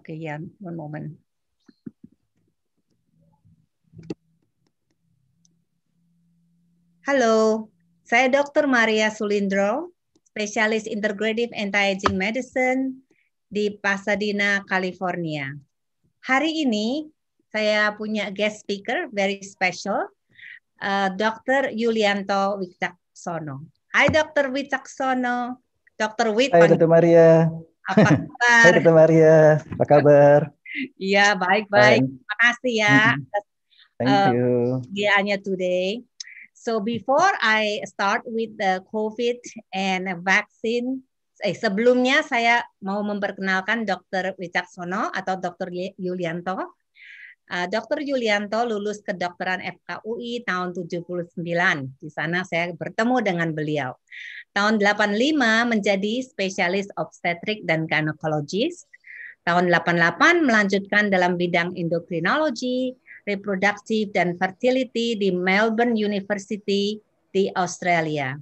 Okay, yeah, one moment. Halo, saya Dr. Maria Sulindro, spesialis integrative anti-aging medicine di Pasadena, California. Hari ini saya punya guest speaker very special, uh, eh, Dr. Yulianto Wicaksono. Hai Dr. Wicaksono. Dr. Wit. Hai Dr. Maria. Apa kabar? Hai Tante Maria, apa kabar? Iya, baik-baik. Terima kasih ya Thank eh, you. Uh, today. So before I start with the COVID and vaccine, eh, sebelumnya saya mau memperkenalkan Dr. Wicaksono atau Dr. Yulianto. Uh, eh, Dr. Yulianto lulus kedokteran FKUI tahun 79. Di sana saya bertemu dengan beliau. Tahun 85 menjadi spesialis obstetrik dan ginekologis. Tahun 88 melanjutkan dalam bidang endokrinologi, reproduktif dan fertility di Melbourne University di Australia.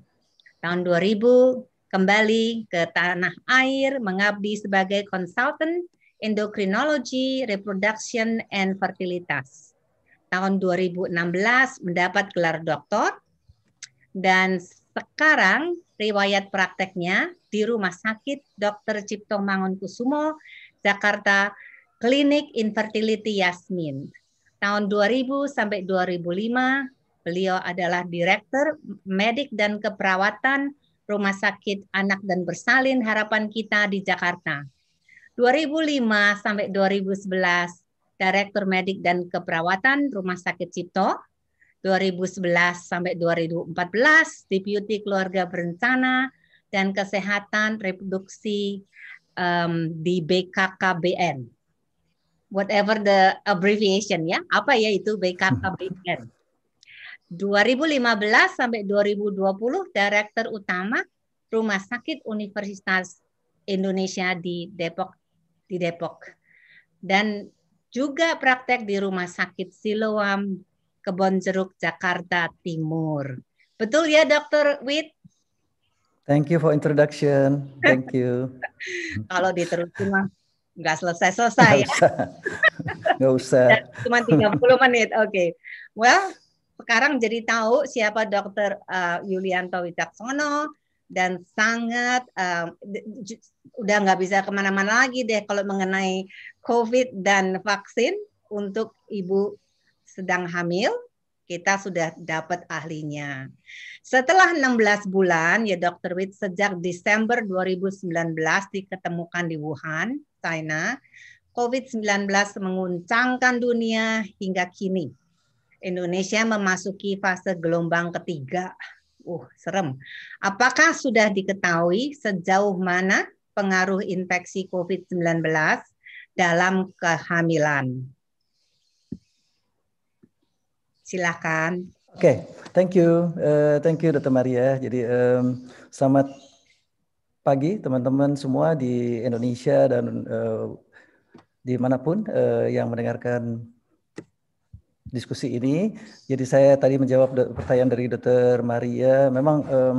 Tahun 2000 kembali ke tanah air mengabdi sebagai konsultan endokrinologi, reproduction and fertilitas. Tahun 2016 mendapat gelar doktor dan sekarang riwayat prakteknya di Rumah Sakit Dr. Cipto Mangunkusumo, Jakarta, Klinik Infertility Yasmin. Tahun 2000 sampai 2005, beliau adalah Direktur Medik dan Keperawatan Rumah Sakit Anak dan Bersalin Harapan Kita di Jakarta. 2005 sampai 2011, Direktur Medik dan Keperawatan Rumah Sakit Cipto, 2011 sampai 2014 Deputy Keluarga Berencana dan Kesehatan Reproduksi um, di BKKBN. Whatever the abbreviation ya, apa ya itu BKKBN. 2015 sampai 2020 Direktur Utama Rumah Sakit Universitas Indonesia di Depok di Depok. Dan juga praktek di Rumah Sakit Siloam Kebon Jeruk Jakarta Timur. Betul ya Dokter Wit? Thank you for introduction. Thank you. Kalau diterusin mah nggak selesai-selesai. Nggak usah. Nggak usah. Ya, cuma 30 menit, oke. Okay. Well, sekarang jadi tahu siapa Dokter Uh, Yulianto Wicaksono dan sangat uh, udah nggak bisa kemana-mana lagi deh kalau mengenai COVID dan vaksin untuk Ibu sedang hamil, kita sudah dapat ahlinya. Setelah 16 bulan, ya Dr. Witt, sejak Desember 2019 diketemukan di Wuhan, China, COVID-19 menguncangkan dunia hingga kini. Indonesia memasuki fase gelombang ketiga. Uh, serem. Apakah sudah diketahui sejauh mana pengaruh infeksi COVID-19 dalam kehamilan? Silakan. Oke, okay. thank you, uh, thank you Dr. Maria. Jadi um, selamat pagi teman-teman semua di Indonesia dan uh, dimanapun uh, yang mendengarkan diskusi ini. Jadi saya tadi menjawab pertanyaan dari Dr. Maria. Memang um,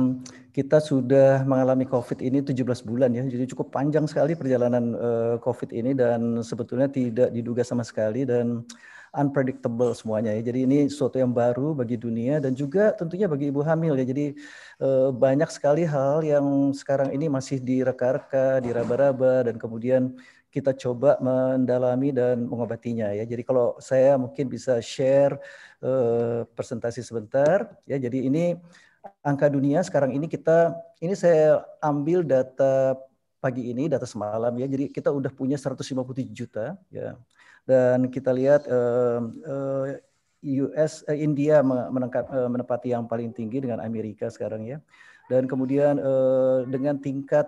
kita sudah mengalami COVID ini 17 bulan ya. Jadi cukup panjang sekali perjalanan uh, COVID ini dan sebetulnya tidak diduga sama sekali dan unpredictable semuanya ya. Jadi ini sesuatu yang baru bagi dunia dan juga tentunya bagi ibu hamil ya. Jadi eh, banyak sekali hal yang sekarang ini masih direka-reka, diraba-raba dan kemudian kita coba mendalami dan mengobatinya ya. Jadi kalau saya mungkin bisa share eh, presentasi sebentar ya. Jadi ini angka dunia sekarang ini kita ini saya ambil data pagi ini data semalam ya. Jadi kita udah punya 157 juta ya dan kita lihat eh, US eh, India eh, menempati yang paling tinggi dengan Amerika sekarang ya dan kemudian dengan tingkat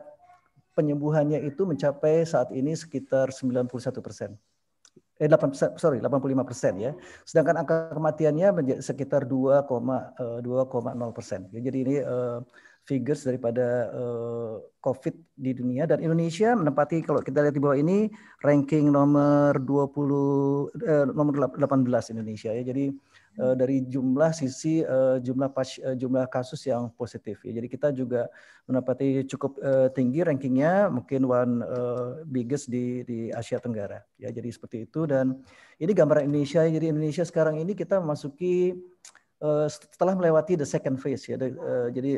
penyembuhannya itu mencapai saat ini sekitar 91 persen eh 8 sorry 85 persen ya. Sedangkan angka kematiannya sekitar 2,2,0 persen. Ya, jadi ini figures daripada uh, COVID di dunia dan Indonesia menempati kalau kita lihat di bawah ini ranking nomor 20 eh, nomor 18 Indonesia ya. Jadi uh, dari jumlah sisi uh, jumlah pas, uh, jumlah kasus yang positif ya. Jadi kita juga menempati cukup uh, tinggi rankingnya mungkin one uh, biggest di di Asia Tenggara ya. Jadi seperti itu dan ini gambar Indonesia. Ya. Jadi Indonesia sekarang ini kita memasuki setelah melewati the second phase ya, jadi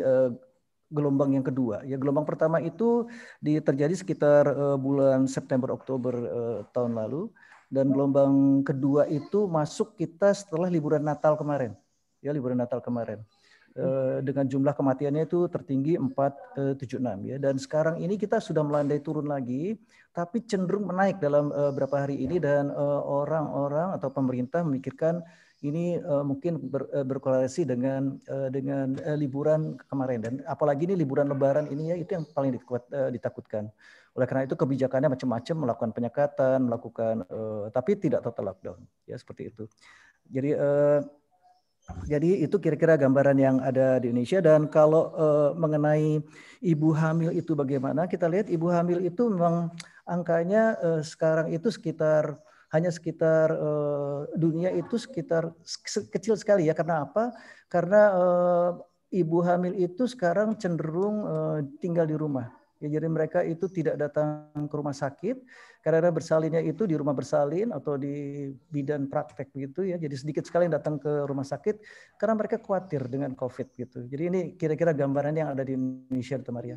gelombang yang kedua. Ya gelombang pertama itu terjadi sekitar uh, bulan September Oktober uh, tahun lalu dan gelombang kedua itu masuk kita setelah liburan Natal kemarin. Ya liburan Natal kemarin. Uh, dengan jumlah kematiannya itu tertinggi 476 ya dan sekarang ini kita sudah melandai turun lagi tapi cenderung menaik dalam uh, beberapa hari ini dan orang-orang uh, atau pemerintah memikirkan ini uh, mungkin ber, uh, berkorelasi dengan uh, dengan uh, liburan kemarin dan apalagi ini liburan Lebaran ini ya itu yang paling dikuat, uh, ditakutkan. Oleh karena itu kebijakannya macam-macam melakukan penyekatan, melakukan uh, tapi tidak total lockdown ya seperti itu. Jadi uh, jadi itu kira-kira gambaran yang ada di Indonesia dan kalau uh, mengenai ibu hamil itu bagaimana kita lihat ibu hamil itu memang angkanya uh, sekarang itu sekitar hanya sekitar uh, dunia itu sekitar kecil sekali ya. Karena apa? Karena uh, ibu hamil itu sekarang cenderung uh, tinggal di rumah. Ya, jadi mereka itu tidak datang ke rumah sakit karena bersalinnya itu di rumah bersalin atau di bidan praktek gitu ya. Jadi sedikit sekali yang datang ke rumah sakit karena mereka khawatir dengan COVID gitu. Jadi ini kira-kira gambaran yang ada di Indonesia, Temaria.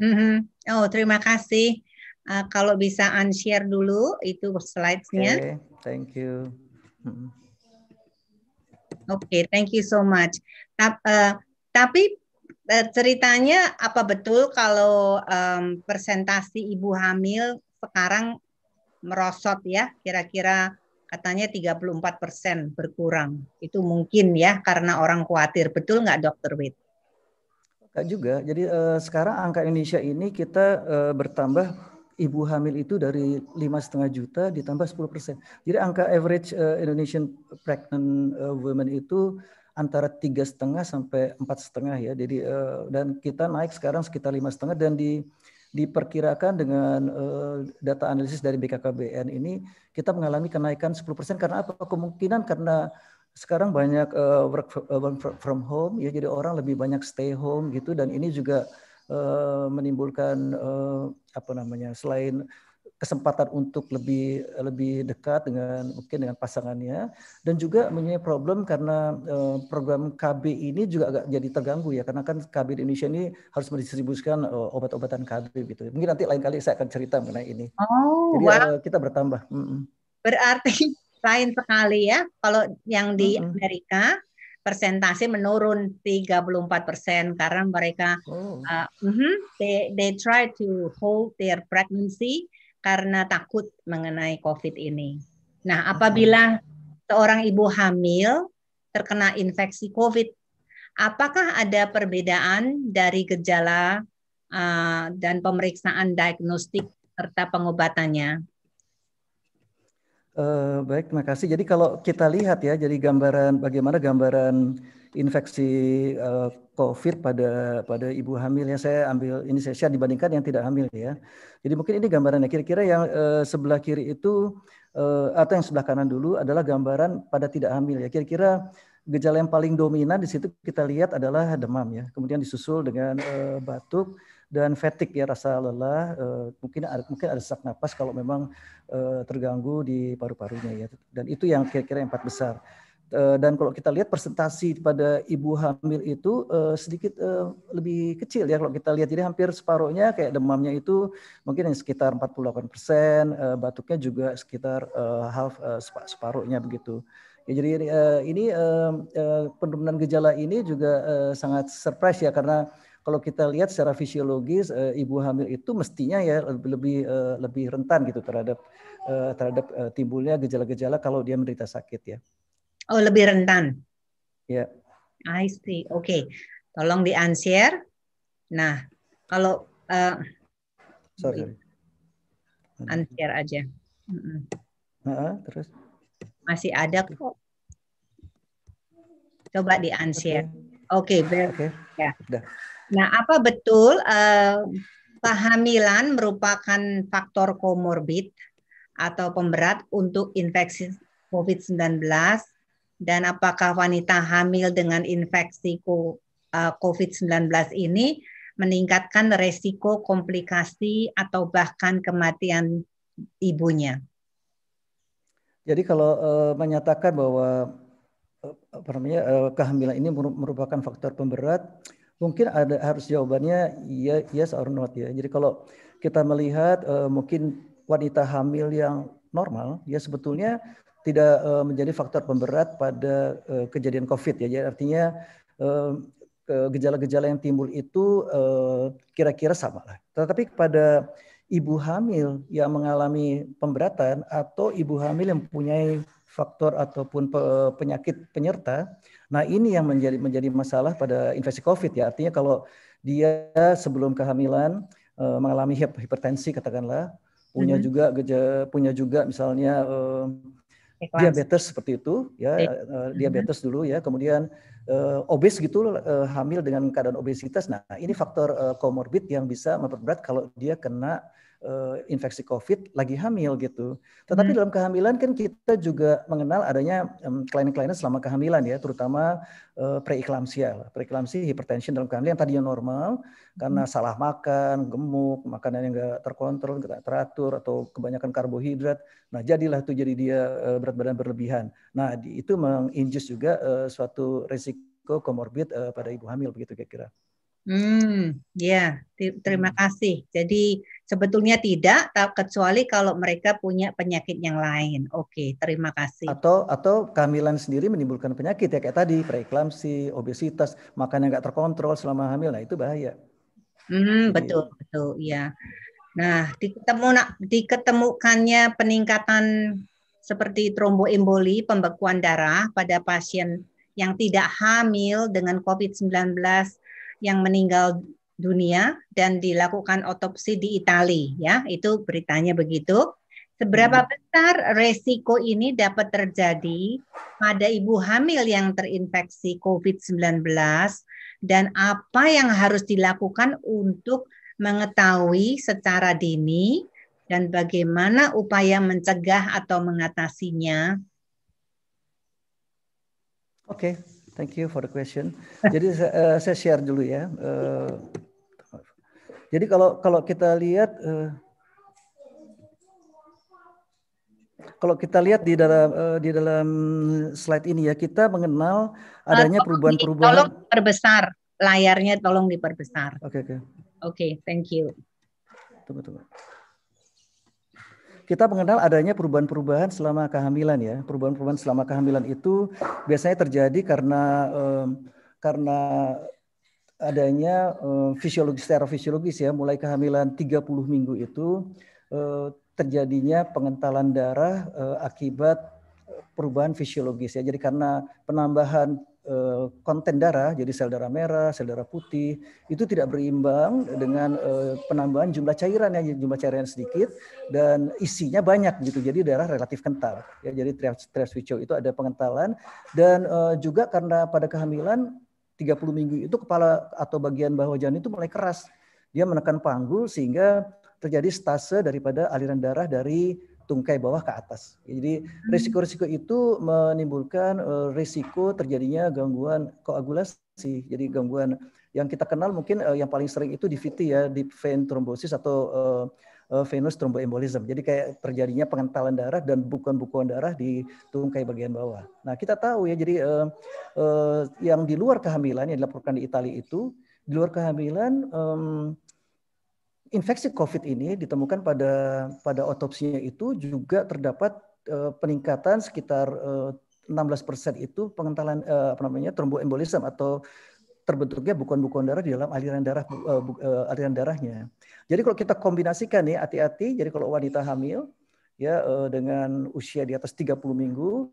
Mm -hmm. Oh, terima kasih. Uh, kalau bisa unshare dulu itu slides-nya. Okay, thank you. Oke, okay, thank you so much. Ta uh, eh, tapi uh, ceritanya apa betul kalau um, persentasi ibu hamil sekarang merosot ya, kira-kira katanya 34 persen berkurang. Itu mungkin ya karena orang khawatir. Betul nggak dokter Wid? Enggak juga. Jadi uh, sekarang angka Indonesia ini kita uh, bertambah ibu hamil itu dari lima setengah juta ditambah 10 persen. Jadi angka average uh, Indonesian pregnant uh, women itu antara tiga setengah sampai empat setengah ya. Jadi uh, dan kita naik sekarang sekitar lima setengah dan di diperkirakan dengan uh, data analisis dari BKKBN ini kita mengalami kenaikan 10% karena apa? Kemungkinan karena sekarang banyak work from home ya jadi orang lebih banyak stay home gitu dan ini juga Eh, menimbulkan uh, apa namanya selain kesempatan untuk lebih lebih dekat dengan mungkin dengan pasangannya dan juga mempunyai problem karena eh, program KB ini juga agak jadi terganggu ya karena kan KB di Indonesia ini harus mendistribusikan obat-obatan KB gitu mungkin nanti lain kali saya akan cerita mengenai ini oh, jadi wow. kita bertambah berarti lain sekali ya kalau yang di mm -mm. Amerika persentase menurun 34 persen karena mereka oh. uh, mm -hmm, they they try to hold their pregnancy karena takut mengenai COVID ini. Nah, apabila seorang ibu hamil terkena infeksi COVID, apakah ada perbedaan dari gejala uh, dan pemeriksaan diagnostik serta pengobatannya? Eh, baik, terima kasih. Jadi kalau kita lihat ya, jadi gambaran bagaimana gambaran infeksi uh, COVID pada pada ibu hamil ya saya ambil ini saya share dibandingkan yang tidak hamil ya. Jadi mungkin ini gambarannya kira-kira yang uh, sebelah kiri itu uh, atau yang sebelah kanan dulu adalah gambaran pada tidak hamil ya. Kira-kira gejala yang paling dominan di situ kita lihat adalah demam ya. Kemudian disusul dengan uh, batuk, dan fatigue ya rasa lelah eh, mungkin ada mungkin ada sesak napas kalau memang eh, terganggu di paru-parunya ya dan itu yang kira-kira empat besar eh, dan kalau kita lihat presentasi pada ibu hamil itu sedikit lebih kecil ya kalau kita lihat jadi hampir separuhnya kayak demamnya itu mungkin yang sekitar 48 persen batuknya juga sekitar half separuhnya begitu Ya, jadi ini penurunan gejala ini juga sangat surprise ya karena kalau kita lihat secara fisiologis eh, ibu hamil itu mestinya ya lebih lebih, eh, lebih rentan gitu terhadap eh, terhadap timbulnya gejala-gejala kalau dia menderita sakit ya. Oh, lebih rentan. Ya. Yeah. I see. Oke. Okay. Tolong di answer. Nah, kalau uh, sorry. Answer aja. Mm Uh, terus masih ada kok. Coba di unshare. Oke, okay. okay, okay. ya. Yeah. Nah, apa betul eh, kehamilan merupakan faktor komorbid atau pemberat untuk infeksi COVID-19 dan apakah wanita hamil dengan infeksi eh, COVID-19 ini meningkatkan resiko komplikasi atau bahkan kematian ibunya. Jadi kalau uh, menyatakan bahwa uh, apa namanya uh, kehamilan ini merupakan faktor pemberat, mungkin ada harus jawabannya ya yes or not ya. Jadi kalau kita melihat uh, mungkin wanita hamil yang normal ya sebetulnya tidak uh, menjadi faktor pemberat pada uh, kejadian COVID ya. Jadi artinya gejala-gejala uh, yang timbul itu kira-kira uh, sama lah. Tetapi pada ibu hamil yang mengalami pemberatan atau ibu hamil yang mempunyai faktor ataupun penyakit penyerta. Nah, ini yang menjadi menjadi masalah pada infeksi COVID ya. Artinya kalau dia sebelum kehamilan eh, mengalami hipertensi katakanlah, punya -hmm. juga gejala punya juga misalnya eh, diabetes seperti itu ya, iya. eh, diabetes mhm. dulu ya, kemudian uh, obes gitu uh, hamil dengan keadaan obesitas. Nah, ini faktor eh, komorbid uh, yang bisa memperberat kalau dia kena uh, infeksi COVID lagi hamil gitu. Tetapi hmm. dalam kehamilan kan kita juga mengenal adanya um, klinik klien selama kehamilan ya, terutama uh, eh, preeklamsia, preeklamsi hipertensi dalam kehamilan yang tadinya normal karena hmm. salah makan, gemuk, makanan yang nggak terkontrol, nggak teratur atau kebanyakan karbohidrat. Nah jadilah tuh jadi dia uh, berat badan berlebihan. Nah di, itu menginjus juga uh, suatu resiko komorbid uh, pada ibu hamil begitu kira-kira. Hmm, ya, terima hmm. kasih. Jadi Sebetulnya tidak, kecuali kalau mereka punya penyakit yang lain. Oke, terima kasih. Atau atau kehamilan sendiri menimbulkan penyakit ya kayak tadi, preeklamsi, obesitas, makan yang nggak terkontrol selama hamil, nah itu bahaya. Hmm, gitu ya. betul Jadi, betul, ya. Nah, diketemu, diketemukannya peningkatan seperti tromboemboli, pembekuan darah pada pasien yang tidak hamil dengan COVID-19 yang meninggal dunia dan dilakukan otopsi di Italia ya itu beritanya begitu Seberapa hmm. besar resiko ini dapat terjadi pada ibu hamil yang terinfeksi COVID-19 dan apa yang harus dilakukan untuk mengetahui secara dini dan bagaimana upaya mencegah atau mengatasinya? Oke, okay, thank you for the question. Jadi uh, saya share dulu ya. Uh, jadi kalau kalau kita lihat eh, kalau kita lihat di dalam eh, di dalam slide ini ya kita mengenal adanya eh, perubahan-perubahan. Tolong perbesar layarnya, tolong diperbesar. Oke okay, oke. Okay. Oke, okay, thank you. Tunggu tunggu. Kita mengenal adanya perubahan-perubahan selama kehamilan ya. Perubahan-perubahan selama kehamilan itu biasanya terjadi karena karena adanya uh, fisiologis secara fisiologis ya mulai kehamilan 30 minggu itu uh, terjadinya pengentalan darah uh, akibat perubahan fisiologis ya. Jadi karena penambahan uh, konten darah jadi sel darah merah, sel darah putih itu tidak berimbang dengan uh, penambahan jumlah cairan ya jumlah cairan sedikit dan isinya banyak gitu. Jadi darah relatif kental. Ya jadi stress itu ada pengentalan dan uh, juga karena pada kehamilan 30 minggu itu kepala atau bagian bawah janin itu mulai keras. Dia menekan panggul sehingga terjadi stase daripada aliran darah dari tungkai bawah ke atas. Ya, jadi hmm. risiko-risiko itu menimbulkan eh, risiko terjadinya gangguan koagulasi. Jadi gangguan yang kita kenal mungkin eh, yang paling sering itu DVT ya, deep vein thrombosis atau eh, Eh, venous thromboembolism. Jadi kayak terjadinya pengentalan darah dan bukan-bukan darah di tungkai bagian bawah. Nah kita tahu ya jadi uh, uh, yang di luar kehamilan yang dilaporkan di Italia itu di luar kehamilan um, infeksi COVID ini ditemukan pada pada otopsinya itu juga terdapat uh, peningkatan sekitar uh, 16% itu pengentalan uh, apa namanya tromboembolism atau terbentuknya bukan-bukan darah di dalam aliran darah uh, aliran darahnya. Jadi kalau kita kombinasikan nih ya, hati-hati, jadi kalau wanita hamil ya uh, dengan usia di atas 30 minggu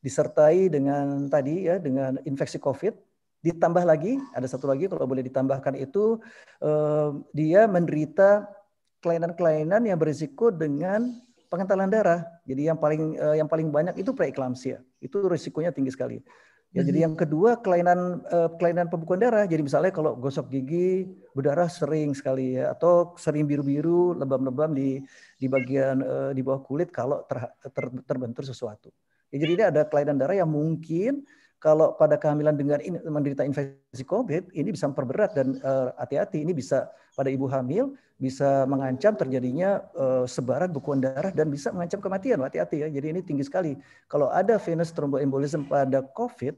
disertai dengan tadi ya dengan infeksi Covid ditambah lagi ada satu lagi kalau boleh ditambahkan itu uh, dia menderita kelainan-kelainan yang berisiko dengan pengentalan darah. Jadi yang paling uh, yang paling banyak itu preeklamsia. Itu risikonya tinggi sekali. Ya, jadi mhm. yang kedua kelainan uh, kelainan pembekuan darah. Jadi misalnya kalau gosok gigi berdarah sering sekali ya, atau sering biru-biru, lebam-lebam di di bagian uh, di bawah kulit kalau ter, ter, terbentur sesuatu. Ya, jadi ini ada kelainan darah yang mungkin kalau pada kehamilan dengan ini menderita infeksi COVID, ini bisa memperberat dan eh, hati-hati. Uh, ini bisa pada ibu hamil bisa mengancam terjadinya uh, sebaran bekuan darah dan bisa mengancam kematian. Hati-hati ya. Jadi ini tinggi sekali. Kalau ada venous thromboembolism pada COVID,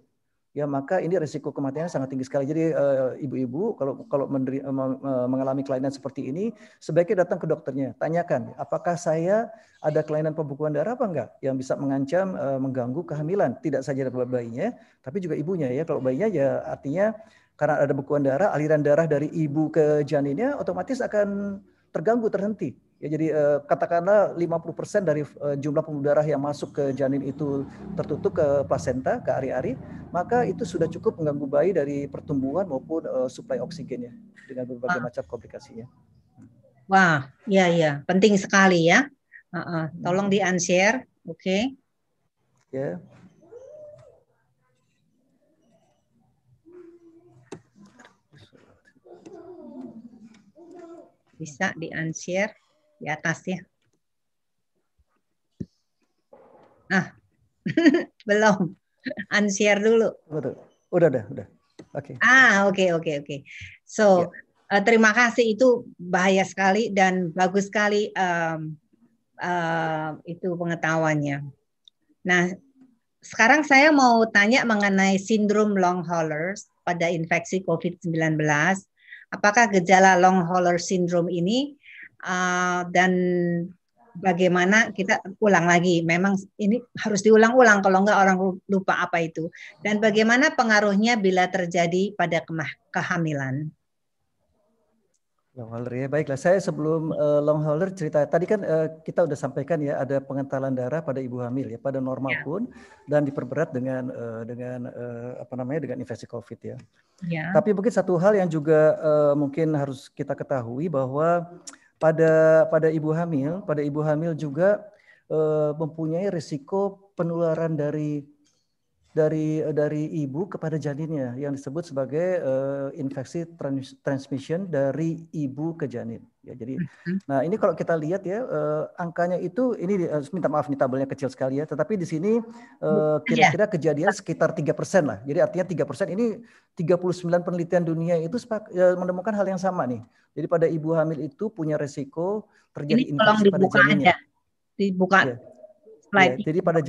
ya maka ini risiko kematiannya sangat tinggi sekali. Jadi eh, ibu-ibu kalau kalau menderi, eh, eh, mengalami kelainan seperti ini sebaiknya datang ke dokternya, tanyakan apakah saya ada kelainan pembekuan darah apa enggak yang bisa mengancam mengganggu kehamilan, tidak saja bayinya tapi juga ibunya ya. Kalau bayinya ya artinya karena ada bekuan darah, aliran darah dari ibu ke janinnya otomatis akan terganggu terhenti Ya, jadi eh, katakanlah 50% dari eh, jumlah pembuluh darah yang masuk ke janin itu tertutup ke plasenta, ke ari-ari, maka itu sudah cukup mengganggu bayi dari pertumbuhan maupun eh, suplai oksigennya dengan berbagai Wah. macam komplikasinya. Wah, iya iya, penting sekali ya. Uh -uh. Tolong di unshare, oke? Okay. Ya. Bisa di unshare di atas ya. Nah, belum. Unshare dulu. Betul. Udah, udah, udah. Oke. Okay. Ah, oke, okay, oke, okay, oke. Okay. So, yeah. Ya. uh, terima kasih itu bahaya sekali dan bagus sekali um, uh, itu pengetahuannya. Nah, sekarang saya mau tanya mengenai sindrom long haulers pada infeksi COVID-19. Apakah gejala long hauler syndrome ini Ah, dan bagaimana kita ulang lagi. Memang ini harus diulang-ulang kalau enggak orang lupa apa itu. Dan bagaimana pengaruhnya bila terjadi pada kehamilan. Long hauler ya, baiklah. Saya sebelum uh, long hauler cerita tadi kan uh, kita udah sampaikan ya ada pengentalan darah pada ibu hamil ya, pada normal ya. pun dan diperberat dengan uh, dengan uh, apa namanya dengan infeksi COVID ya. ya. Tapi mungkin satu hal yang juga uh, mungkin harus kita ketahui bahwa pada pada ibu hamil, pada ibu hamil juga uh, mempunyai risiko penularan dari dari dari ibu kepada janinnya yang disebut sebagai uh, infeksi trans, transmission dari ibu ke janin. Ya, jadi, mm-hmm. nah ini kalau kita lihat ya eh, angkanya itu ini eh, minta maaf ini tabelnya kecil sekali ya, tetapi di sini eh, iya. kira-kira kejadian sekitar tiga persen lah. Jadi artinya tiga persen ini 39 penelitian dunia itu sepak, eh, menemukan hal yang sama nih. Jadi pada ibu hamil itu punya resiko terjadi ini infeksi pada janinnya. Aja. Dibuka. Ya. Ya, jadi pada,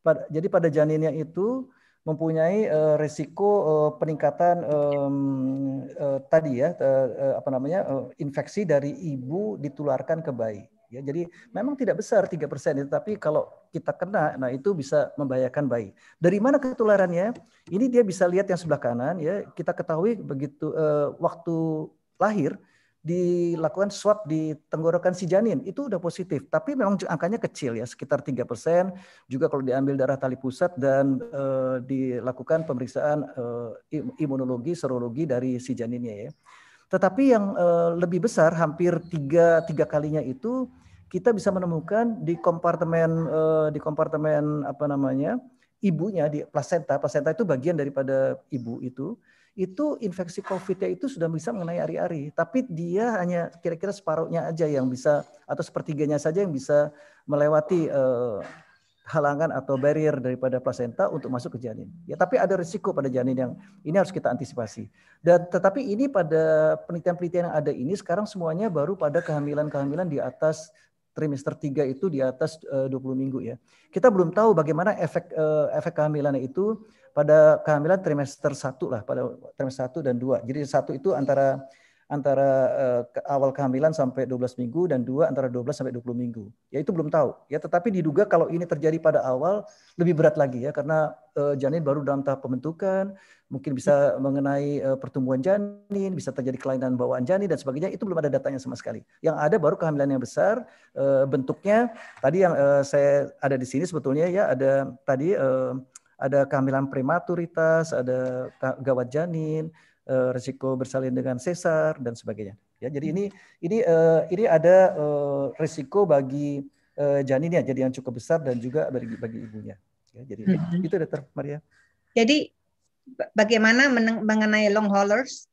pada jadi pada janinnya itu mempunyai uh, eh, risiko uh, eh, peningkatan um, uh, tadi ya uh, uh, apa namanya uh, infeksi dari ibu ditularkan ke bayi ya jadi memang tidak besar tiga itu tapi kalau kita kena nah itu bisa membahayakan bayi dari mana ketularannya ini dia bisa lihat yang sebelah kanan ya kita ketahui begitu uh, waktu lahir dilakukan swab di tenggorokan si janin itu udah positif tapi memang angkanya kecil ya sekitar tiga persen juga kalau diambil darah tali pusat dan e, dilakukan pemeriksaan e, imunologi serologi dari si janinnya ya tetapi yang e, lebih besar hampir tiga tiga kalinya itu kita bisa menemukan di kompartemen e, di kompartemen apa namanya ibunya di plasenta plasenta itu bagian daripada ibu itu itu infeksi covid 19 itu sudah bisa mengenai ari-ari, tapi dia hanya kira-kira separuhnya aja yang bisa atau sepertiganya saja yang bisa melewati uh, halangan atau barrier daripada plasenta untuk masuk ke janin. Ya, tapi ada risiko pada janin yang ini harus kita antisipasi. Dan tetapi ini pada penelitian-penelitian yang ada ini sekarang semuanya baru pada kehamilan-kehamilan di atas trimester 3 itu di atas eh, uh, 20 minggu ya. Kita belum tahu bagaimana efek uh, efek kehamilannya itu pada kehamilan trimester satu lah pada trimester satu dan dua. Jadi satu itu antara antara uh, awal kehamilan sampai 12 minggu dan dua antara 12 sampai 20 minggu. Ya itu belum tahu. Ya tetapi diduga kalau ini terjadi pada awal lebih berat lagi ya karena uh, janin baru dalam tahap pembentukan, mungkin bisa mengenai uh, pertumbuhan janin, bisa terjadi kelainan bawaan janin dan sebagainya itu belum ada datanya sama sekali. Yang ada baru kehamilan yang besar uh, bentuknya tadi yang uh, saya ada di sini sebetulnya ya ada tadi uh, ada kehamilan prematuritas, ada gawat janin, eh, resiko bersalin dengan sesar dan sebagainya. Ya, jadi ini ini eh, ini ada eh, resiko bagi janinnya jadi yang cukup besar dan juga bagi bagi ibunya. Ya, jadi hmm. itu dokter Maria. Jadi bagaimana mengenai long haulers?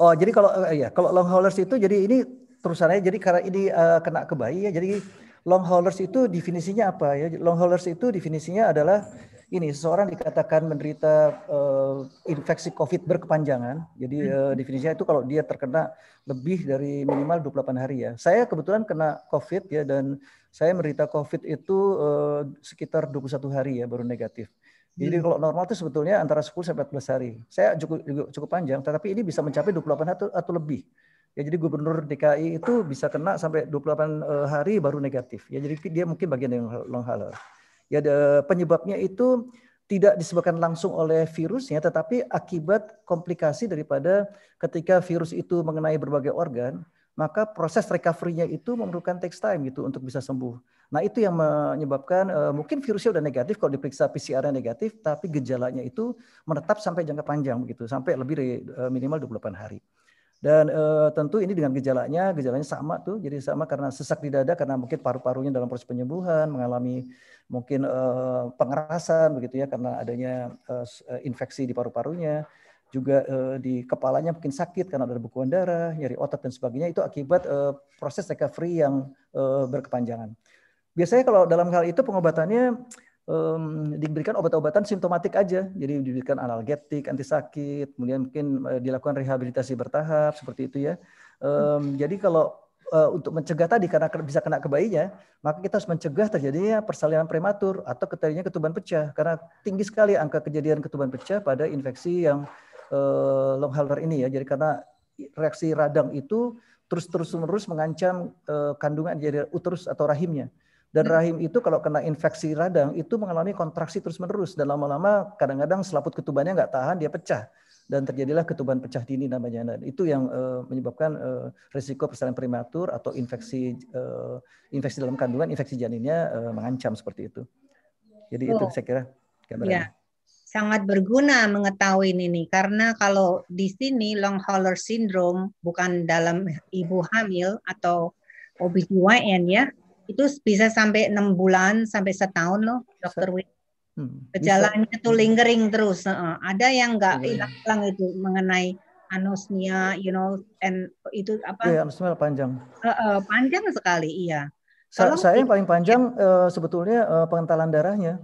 Oh, jadi kalau ya kalau long haulers itu jadi ini terusannya jadi karena ini uh, kena ke bayi ya. Jadi long haulers itu definisinya apa ya? Long haulers itu definisinya adalah ini seseorang dikatakan menderita uh, infeksi COVID berkepanjangan. Jadi uh, definisinya itu kalau dia terkena lebih dari minimal 28 hari ya. Saya kebetulan kena COVID ya dan saya menderita COVID itu uh, sekitar 21 hari ya baru negatif. Jadi hmm. kalau normal itu sebetulnya antara 10 sampai 14 hari. Saya cukup cukup panjang tetapi ini bisa mencapai 28 atau, atau lebih. Ya jadi gubernur DKI itu bisa kena sampai 28 hari baru negatif. Ya jadi dia mungkin bagian yang long hauler. Ya penyebabnya itu tidak disebabkan langsung oleh virusnya tetapi akibat komplikasi daripada ketika virus itu mengenai berbagai organ, maka proses recovery-nya itu memerlukan text time gitu untuk bisa sembuh. Nah, itu yang menyebabkan uh, mungkin virusnya udah negatif kalau diperiksa PCR-nya negatif tapi gejalanya itu menetap sampai jangka panjang begitu, sampai lebih dari uh, minimal 28 hari. Dan uh, tentu ini dengan gejalanya, gejalanya sama tuh. Jadi sama karena sesak di dada karena mungkin paru-parunya dalam proses penyembuhan, mengalami mungkin uh, pengerasan begitu ya karena adanya uh, infeksi di paru-parunya juga eh, di kepalanya mungkin sakit karena ada bekuan darah, nyeri otot dan sebagainya itu akibat eh, proses recovery yang eh, berkepanjangan. Biasanya kalau dalam hal itu pengobatannya diberikan obat-obatan simptomatik aja, jadi diberikan analgetik, anti sakit, kemudian mungkin dilakukan rehabilitasi bertahap seperti itu ya. jadi kalau uh, untuk mencegah tadi karena bisa kena ke bayinya, maka kita harus mencegah terjadinya persalinan prematur atau terjadinya ketuban pecah karena tinggi sekali angka kejadian ketuban pecah pada infeksi yang uh, long hauler ini ya. Jadi karena reaksi radang itu terus-terus-menerus mengancam uh, kandungan jadi uterus atau rahimnya. Dan hmm. rahim itu kalau kena infeksi radang itu mengalami kontraksi terus-menerus dan lama-lama kadang-kadang selaput ketubannya nggak tahan dia pecah dan terjadilah ketuban pecah dini namanya. Dan itu yang uh, menyebabkan uh, eh, risiko persalinan prematur atau infeksi uh, infeksi dalam kandungan, infeksi janinnya uh, mengancam seperti itu. Jadi oh. itu saya kira gambarnya Ya. Sangat berguna mengetahui ini karena kalau di sini long hauler syndrome bukan dalam ibu hamil atau OBGYN ya, itu bisa sampai enam bulan sampai setahun loh, Dokter Hmm, Gejalanya tuh hmm. lingering terus. Uh, ada yang nggak iya, iya. hilang-hilang itu mengenai anosmia, you know, and itu apa? Iya, yeah, anosmia panjang. Uh, uh, panjang sekali, iya. Sa Kalau saya yang paling panjang uh, sebetulnya uh, pengentalan darahnya.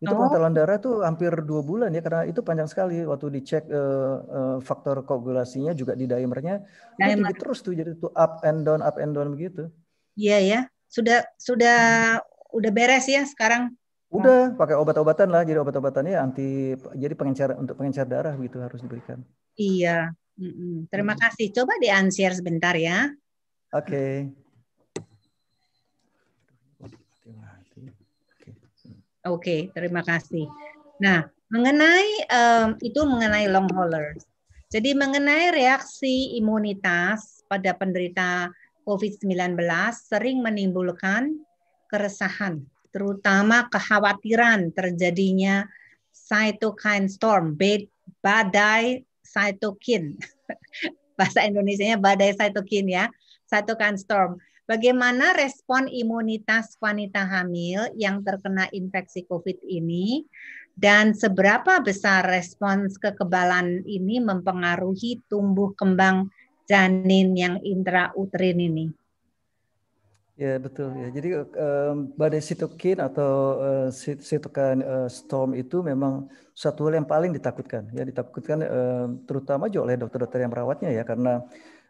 Itu oh. pengentalan darah tuh hampir dua bulan ya, karena itu panjang sekali. Waktu dicek uh, uh, faktor koagulasinya juga di dimernya, Dimer. itu terus tuh, jadi tuh up and down, up and down begitu. Iya yeah, ya, sudah sudah hmm. udah beres ya sekarang Nah. Udah pakai obat-obatan lah, jadi obat-obatannya anti, jadi pengencer untuk pengencer darah gitu harus diberikan. Iya, terima mm. kasih. Coba di unshare sebentar ya. Oke. Okay. Oke, okay, terima kasih. Nah, mengenai um, itu mengenai long haulers. Jadi mengenai reaksi imunitas pada penderita COVID-19 sering menimbulkan keresahan terutama kekhawatiran terjadinya cytokine storm, badai cytokine. Bahasa Indonesia-nya badai cytokine ya, cytokine storm. Bagaimana respon imunitas wanita hamil yang terkena infeksi COVID ini dan seberapa besar respons kekebalan ini mempengaruhi tumbuh kembang janin yang intrauterin ini? Ya betul ya. Jadi um, badai sitokin atau uh, sitokan uh, storm itu memang satu hal yang paling ditakutkan. Ya ditakutkan uh, terutama juga oleh dokter-dokter yang merawatnya ya karena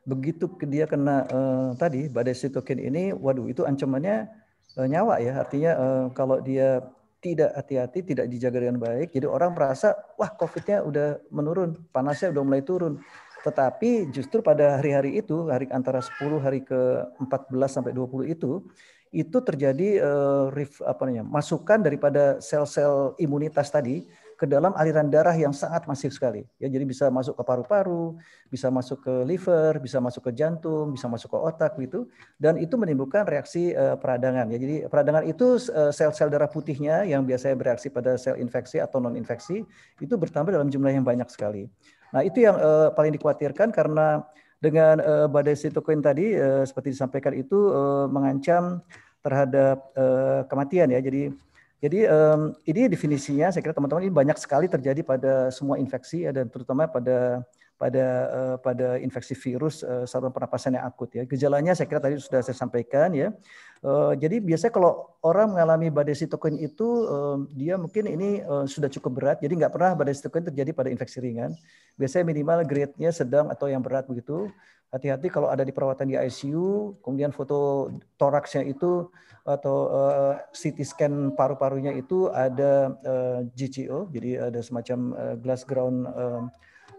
begitu dia kena uh, tadi badai sitokin ini, waduh itu ancamannya uh, nyawa ya. Artinya uh, kalau dia tidak hati-hati, tidak dijaga dengan baik, jadi orang merasa wah covidnya udah menurun, panasnya udah mulai turun tetapi justru pada hari-hari itu, hari antara 10 hari ke-14 sampai 20 itu, itu terjadi uh, eh, rif, apa namanya, masukan daripada sel-sel imunitas tadi ke dalam aliran darah yang sangat masif sekali. Ya, jadi bisa masuk ke paru-paru, bisa masuk ke liver, bisa masuk ke jantung, bisa masuk ke otak gitu. Dan itu menimbulkan reaksi uh, peradangan. Ya, jadi peradangan itu sel eh, sel-sel darah putihnya yang biasanya bereaksi pada sel infeksi atau non-infeksi itu bertambah dalam jumlah yang banyak sekali. Nah, itu yang uh, paling dikhawatirkan karena dengan uh, badai sitokin tadi uh, seperti disampaikan itu uh, mengancam terhadap uh, kematian ya. Jadi jadi um, ini definisinya saya kira teman-teman ini banyak sekali terjadi pada semua infeksi ya, dan terutama pada pada uh, pada infeksi virus uh, saluran pernapasan yang akut ya. Gejalanya saya kira tadi sudah saya sampaikan ya. Eh, jadi biasanya kalau orang mengalami badai sitokin itu uh, dia mungkin ini uh, sudah cukup berat, jadi nggak pernah badai sitokin terjadi pada infeksi ringan. Biasanya minimal grade-nya sedang atau yang berat begitu. Hati-hati kalau ada di perawatan di ICU, kemudian foto toraksnya itu atau uh, eh, CT scan paru-parunya itu ada uh, GCO, jadi ada semacam uh, glass ground uh,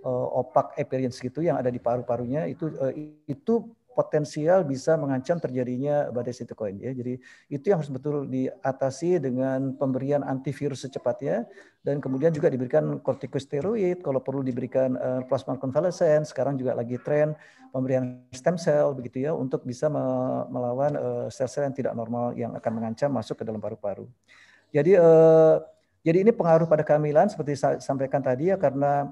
uh, opak appearance gitu yang ada di paru-parunya itu uh, itu potensial bisa mengancam terjadinya badai sitokoin ya. Jadi itu yang harus betul diatasi dengan pemberian antivirus secepatnya dan kemudian juga diberikan kortikosteroid kalau perlu diberikan eh, plasma konvalesen sekarang juga lagi tren pemberian stem cell begitu ya untuk bisa melawan eh, sel-sel yang tidak normal yang akan mengancam masuk ke dalam paru-paru. Jadi eh, jadi ini pengaruh pada kehamilan seperti saya sampaikan tadi ya karena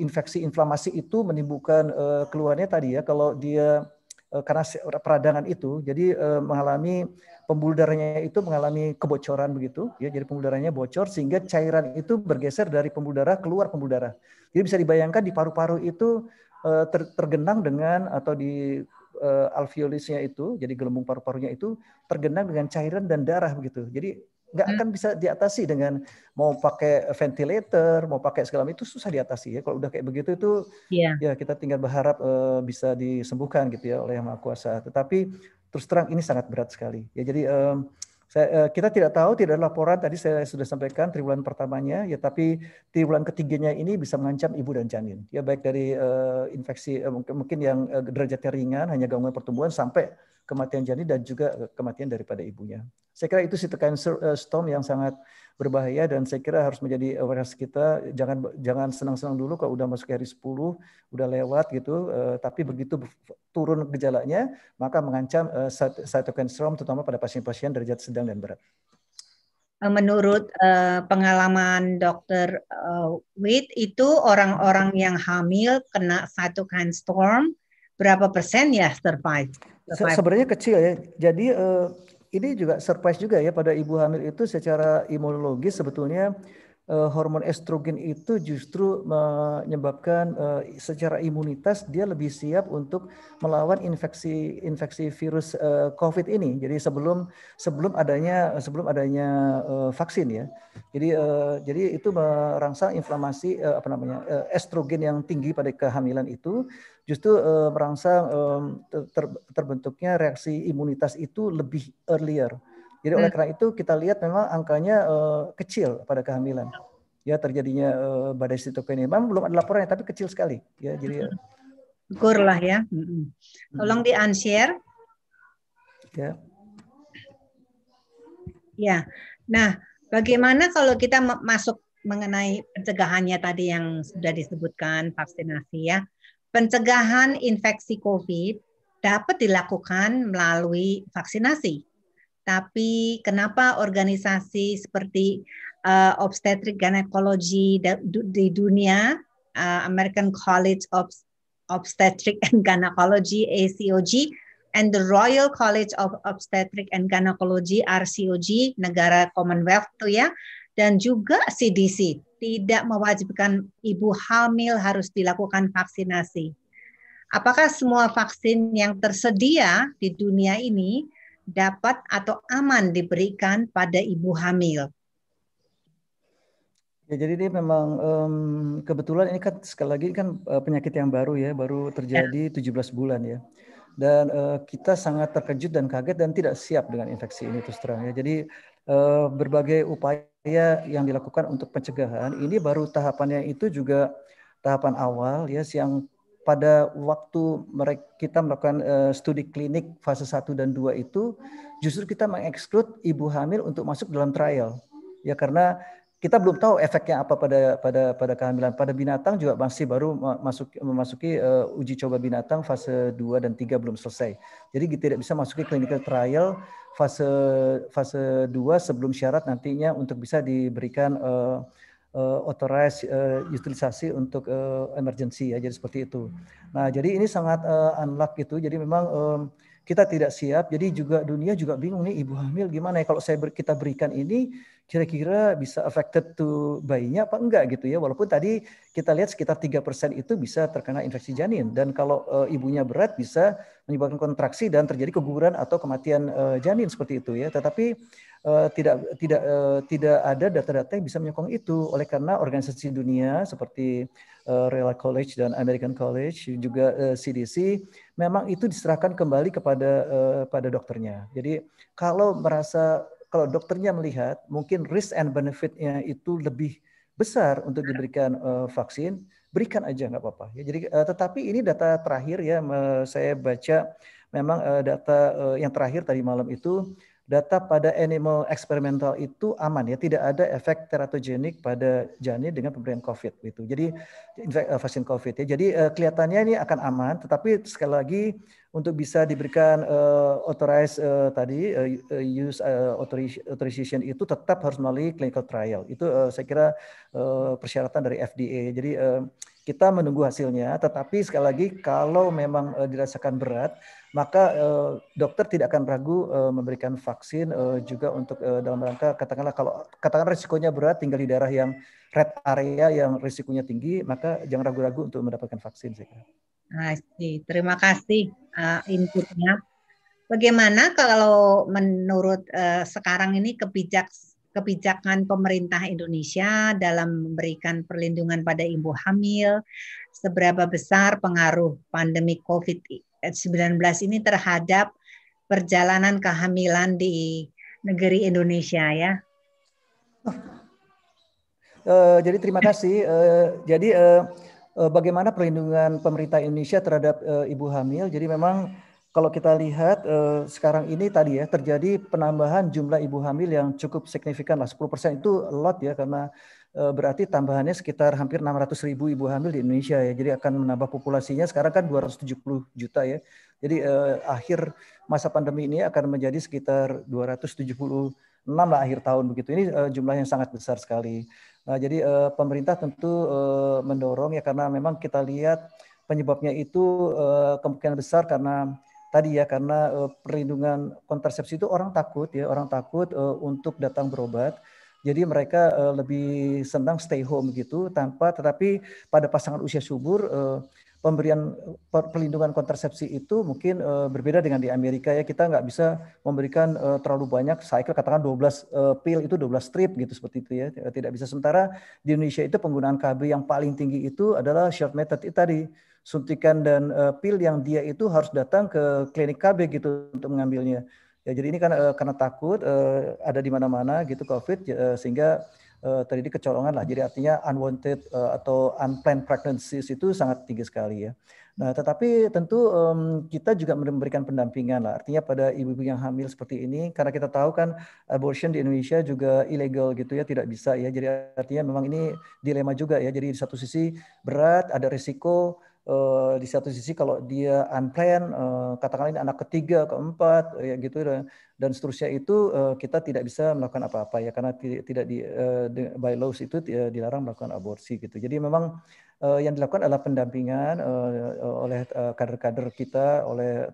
infeksi inflamasi itu menimbulkan uh, keluarnya tadi ya kalau dia Eh, karena eh, peradangan itu jadi eh, mengalami pembuluh darahnya itu mengalami kebocoran begitu ya jadi pembuluh darahnya bocor sehingga cairan itu bergeser dari pembuluh darah keluar pembuluh darah jadi bisa dibayangkan di paru-paru itu tergenang dengan atau di alveolisnya itu jadi gelembung paru-parunya itu tergenang dengan cairan dan darah begitu jadi nggak hmm. akan bisa diatasi dengan mau pakai ventilator, mau pakai segala itu susah diatasi ya. Kalau udah kayak begitu itu yeah. ya kita tinggal berharap uh, bisa disembuhkan gitu ya oleh Yang Maha Kuasa. Tetapi terus terang ini sangat berat sekali. Ya jadi um, saya, eh, kita tidak tahu, tidak ada laporan tadi saya sudah sampaikan triwulan pertamanya, ya tapi triwulan ketiganya ini bisa mengancam ibu dan janin. Ya baik dari uh, infeksi uh, mungkin yang uh, derajatnya ringan hanya gangguan pertumbuhan sampai kematian janin dan juga kematian daripada ibunya. Saya kira itu tekanan storm yang sangat berbahaya dan saya kira harus menjadi awareness kita jangan jangan senang-senang dulu kalau udah masuk hari 10 udah lewat gitu uh, tapi begitu turun gejalanya maka mengancam uh, cytokine storm terutama pada pasien-pasien derajat sedang dan berat. Eh, menurut uh, pengalaman dokter uh, Wit itu orang-orang yang hamil kena cytokine storm berapa persen ya survive? survive. Se Sebenarnya kecil ya. Jadi uh, ini juga surprise juga ya pada ibu hamil itu secara imunologis sebetulnya eh, hormon estrogen itu justru menyebabkan eh, secara imunitas dia lebih siap untuk melawan infeksi infeksi virus eh, COVID ini. Jadi sebelum sebelum adanya sebelum adanya eh, vaksin ya. Jadi eh, jadi itu merangsang inflamasi eh, apa namanya eh, estrogen yang tinggi pada kehamilan itu justru uh, eh, merangsang um, ter terbentuknya reaksi imunitas itu lebih earlier. Jadi oleh hmm. karena itu kita lihat memang angkanya uh, kecil pada kehamilan. Ya terjadinya uh, badai sitopenia. Memang belum ada laporannya tapi kecil sekali ya. Jadi syukur lah ya. Hmm. Tolong di unshare. Ya. Ya. Nah, bagaimana kalau kita masuk mengenai pencegahannya tadi yang sudah disebutkan vaksinasi ya. Pencegahan infeksi COVID dapat dilakukan melalui vaksinasi. Tapi kenapa organisasi seperti uh, obstetric gynecology di dunia, uh, American College of Obstetric and Gynecology (ACOG) and the Royal College of Obstetric and Gynecology (RCOG) negara Commonwealth tuh ya, dan juga CDC tidak mewajibkan ibu hamil harus dilakukan vaksinasi. Apakah semua vaksin yang tersedia di dunia ini dapat atau aman diberikan pada ibu hamil? Ya, jadi ini memang um, kebetulan ini kan sekali lagi kan uh, penyakit yang baru ya, baru terjadi ya. 17 bulan ya. Dan uh, kita sangat terkejut dan kaget dan tidak siap dengan infeksi ini terus terang ya. Jadi uh, berbagai upaya yang dilakukan untuk pencegahan ini baru tahapannya itu juga tahapan awal ya yang pada waktu mereka kita melakukan uh, studi klinik fase 1 dan 2 itu justru kita mengeksklud ibu hamil untuk masuk dalam trial ya karena kita belum tahu efeknya apa pada pada pada kehamilan. Pada binatang juga masih baru masuk memasuki uh, uji coba binatang fase 2 dan 3 belum selesai. Jadi kita tidak bisa masuki clinical trial fase fase 2 sebelum syarat nantinya untuk bisa diberikan uh, uh, authorized uh, utilisasi untuk uh, emergency ya jadi seperti itu. Nah, jadi ini sangat uh, unlock gitu. Jadi memang um, kita tidak siap. Jadi juga dunia juga bingung nih ibu hamil gimana ya kalau saya ber, kita berikan ini kira-kira bisa affected to bayinya apa enggak gitu ya. Walaupun tadi kita lihat sekitar tiga persen itu bisa terkena infeksi janin dan kalau e, ibunya berat bisa menyebabkan kontraksi dan terjadi keguguran atau kematian e, janin seperti itu ya. Tetapi Eh, tidak tidak uh, tidak ada data-data yang bisa menyokong itu oleh karena organisasi dunia seperti uh, eh, Rela College dan American College juga uh, CDC memang itu diserahkan kembali kepada uh, pada dokternya. Jadi kalau merasa kalau dokternya melihat mungkin risk and benefitnya itu lebih besar untuk diberikan uh, vaksin, berikan aja nggak apa-apa. Ya, jadi uh, tetapi ini data terakhir ya uh, saya baca memang uh, data uh, yang terakhir tadi malam itu data pada animal eksperimental itu aman ya, tidak ada efek teratogenik pada janin dengan pemberian COVID gitu. Jadi eh, vaksin COVID ya. Jadi eh, kelihatannya ini akan aman, tetapi sekali lagi untuk bisa diberikan uh, authorized uh, tadi uh, use uh, authorization itu tetap harus melalui clinical trial. Itu uh, saya kira uh, persyaratan dari FDA. Jadi uh, kita menunggu hasilnya. Tetapi sekali lagi kalau memang uh, dirasakan berat, maka uh, dokter tidak akan ragu uh, memberikan vaksin uh, juga untuk uh, dalam rangka katakanlah kalau katakan risikonya berat tinggal di daerah yang red area yang risikonya tinggi, maka jangan ragu-ragu untuk mendapatkan vaksin saya kira. Terima kasih uh, inputnya. Bagaimana kalau menurut uh, sekarang ini kebijaksanaan kebijakan pemerintah Indonesia dalam memberikan perlindungan pada ibu hamil, seberapa besar pengaruh pandemi COVID-19 ini terhadap perjalanan kehamilan di negeri Indonesia ya. Uh, jadi terima kasih. Uh, jadi uh, uh, bagaimana perlindungan pemerintah Indonesia terhadap uh, ibu hamil? Jadi memang kalau kita lihat eh, sekarang ini tadi ya terjadi penambahan jumlah ibu hamil yang cukup signifikan lah 10% itu a lot ya karena eh, berarti tambahannya sekitar hampir 600 ribu ibu hamil di Indonesia ya jadi akan menambah populasinya sekarang kan 270 juta ya jadi eh, akhir masa pandemi ini akan menjadi sekitar 276 lah akhir tahun begitu ini eh, jumlah yang sangat besar sekali nah jadi eh, pemerintah tentu eh, mendorong ya karena memang kita lihat penyebabnya itu eh, kemungkinan besar karena tadi ya karena uh, perlindungan kontrasepsi itu orang takut ya orang takut uh, untuk datang berobat jadi mereka uh, lebih senang stay home gitu tanpa tetapi pada pasangan usia subur uh, pemberian perlindungan kontrasepsi itu mungkin uh, berbeda dengan di Amerika ya kita nggak bisa memberikan uh, terlalu banyak cycle katakan 12 uh, pil itu 12 strip gitu seperti itu ya tidak bisa sementara di Indonesia itu penggunaan KB yang paling tinggi itu adalah short method itu tadi suntikan dan uh, pil yang dia itu harus datang ke klinik KB gitu untuk mengambilnya. Ya jadi ini kan uh, karena takut uh, ada di mana-mana gitu COVID uh, sehingga uh, terjadi kecolongan lah. Jadi artinya unwanted uh, atau unplanned pregnancies itu sangat tinggi sekali ya. Nah, tetapi tentu um, kita juga memberikan pendampingan lah. Artinya pada ibu-ibu yang hamil seperti ini, karena kita tahu kan abortion di Indonesia juga ilegal gitu ya, tidak bisa ya. Jadi artinya memang ini dilema juga ya. Jadi di satu sisi berat, ada risiko, Eh, di satu sisi kalau dia unplanned, eh, katakanlah ini anak ketiga, keempat, ya gitu dan, seterusnya itu eh, kita tidak bisa melakukan apa-apa ya karena tidak, di by laws itu dilarang melakukan aborsi gitu. Jadi memang yang dilakukan adalah pendampingan oleh kader-kader kita, oleh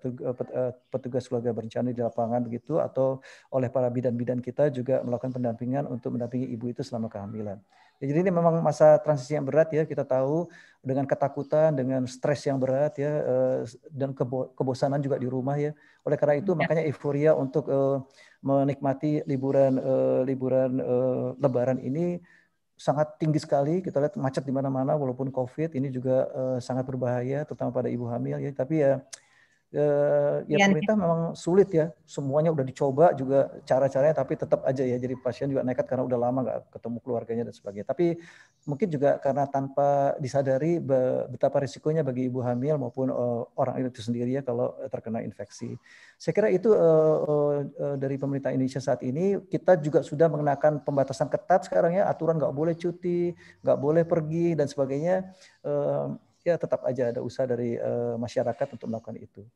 petugas keluarga berencana di lapangan begitu atau oleh para bidan-bidan kita juga melakukan pendampingan untuk mendampingi ibu itu selama kehamilan. Ya, jadi ini memang masa transisi yang berat ya kita tahu dengan ketakutan, dengan stres yang berat ya eh, dan kebosanan juga di rumah ya. Oleh karena itu ya. makanya euforia untuk uh, menikmati liburan uh, liburan uh, lebaran ini sangat tinggi sekali. Kita lihat macet di mana-mana walaupun Covid ini juga sangat berbahaya terutama pada ibu hamil ya. Tapi ya eh, ya iya, pemerintah memang sulit ya. Semuanya udah dicoba juga cara-caranya, tapi tetap aja ya. Jadi pasien juga nekat karena udah lama nggak ketemu keluarganya dan sebagainya. Tapi mungkin juga karena tanpa disadari betapa risikonya bagi ibu hamil maupun eh, orang itu sendiri ya kalau terkena infeksi. Saya kira itu eh, eh, eh, dari pemerintah Indonesia saat ini kita juga sudah mengenakan pembatasan ketat sekarang ya. Aturan nggak boleh cuti, nggak boleh pergi dan sebagainya. Eh, ya tetap aja ada usaha dari masyarakat untuk melakukan itu.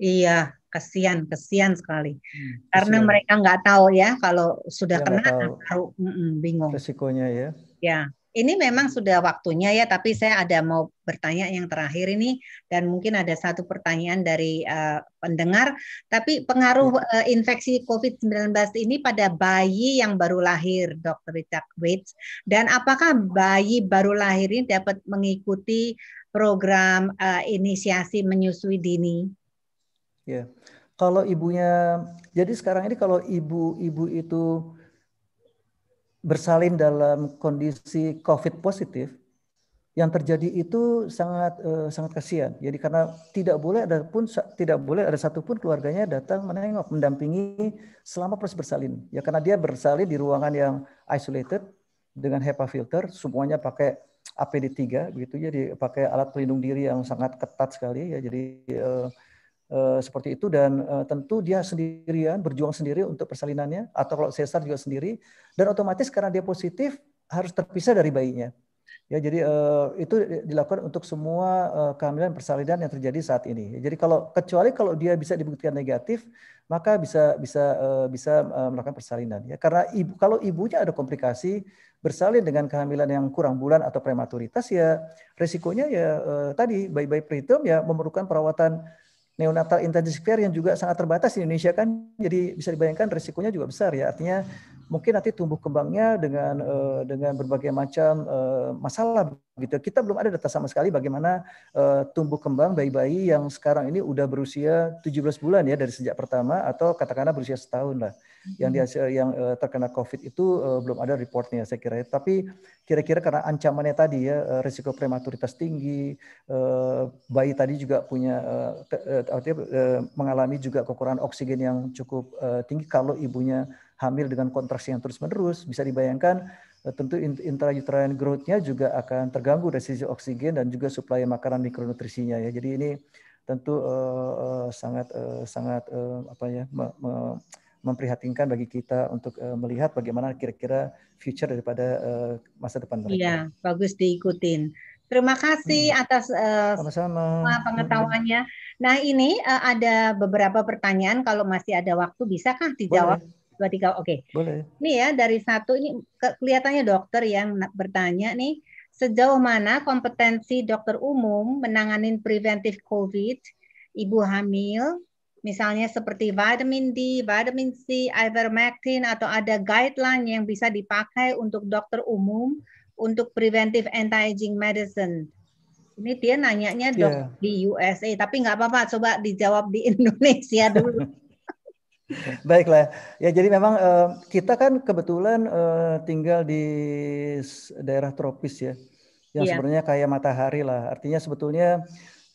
Iya, kesian, kesian sekali. Hmm, Karena mereka nggak tahu ya kalau sudah ya, kena baru mm bingung. Resikonya ya. Ya, ini memang sudah waktunya ya, tapi saya ada mau bertanya yang terakhir ini dan mungkin ada satu pertanyaan dari uh, pendengar. Tapi pengaruh ya. uh, infeksi COVID-19 ini pada bayi yang baru lahir, Dokter Richard Waits, dan apakah bayi baru lahir ini dapat mengikuti program uh, inisiasi menyusui dini? Ya. Kalau ibunya, jadi sekarang ini kalau ibu-ibu itu bersalin dalam kondisi COVID positif, yang terjadi itu sangat eh, sangat kasihan. Jadi karena tidak boleh ada pun tidak boleh ada satupun keluarganya datang menengok, mendampingi selama proses bersalin. Ya karena dia bersalin di ruangan yang isolated dengan HEPA filter, semuanya pakai APD 3 begitu jadi pakai alat pelindung diri yang sangat ketat sekali ya. Jadi eh, Eh, seperti itu dan eh, tentu dia sendirian berjuang sendiri untuk persalinannya atau kalau sesar juga sendiri dan otomatis karena dia positif harus terpisah dari bayinya ya jadi eh, itu dilakukan untuk semua kehamilan persalinan yang terjadi saat ini jadi kalau kecuali kalau dia bisa dibuktikan negatif maka bisa bisa bisa melakukan persalinan ya karena ibu kalau ibunya ada komplikasi bersalin dengan kehamilan yang kurang bulan atau prematuritas ya resikonya ya uh, tadi bayi-bayi preterm ya memerlukan perawatan neonatal intensive care yang juga sangat terbatas di Indonesia kan jadi bisa dibayangkan risikonya juga besar ya artinya mungkin nanti tumbuh kembangnya dengan uh, dengan berbagai macam uh, masalah gitu. Kita belum ada data sama sekali bagaimana uh, tumbuh kembang bayi-bayi yang sekarang ini udah berusia 17 bulan ya dari sejak pertama atau katakanlah berusia setahun lah. Yang hmm. yang uh, terkena Covid itu uh, belum ada reportnya saya kira. Ya. Tapi kira-kira karena ancamannya tadi ya risiko prematuritas tinggi, uh, bayi tadi juga punya uh, artinya uh, mengalami juga kekurangan oksigen yang cukup uh, tinggi kalau ibunya hamil dengan kontraksi yang terus-menerus, bisa dibayangkan eh, tentu intrauterine growth-nya juga akan terganggu dari sisi oksigen dan juga suplai makanan mikronutrisinya ya. Jadi ini tentu eh, eh, sangat sangat apa ya memprihatinkan bagi kita untuk melihat bagaimana kira-kira future daripada masa depan mereka. Iya, bagus diikutin. Terima kasih hmm. atas uh, Sama-sama. pengetahuannya. Nah, ini uh, ada beberapa pertanyaan kalau masih ada waktu bisakah dijawab? Boleh dua tiga oke okay. boleh ini ya dari satu ini kelihatannya dokter yang bertanya nih sejauh mana kompetensi dokter umum menangani preventif COVID ibu hamil misalnya seperti vitamin D, vitamin C, ivermectin atau ada guideline yang bisa dipakai untuk dokter umum untuk preventif anti-aging medicine. Ini dia nanyanya dok yeah. di USA, tapi nggak apa-apa, coba dijawab di Indonesia dulu. Baiklah, ya jadi memang uh, kita kan kebetulan uh, tinggal di daerah tropis ya, yang yeah. sebenarnya kayak matahari lah. Artinya sebetulnya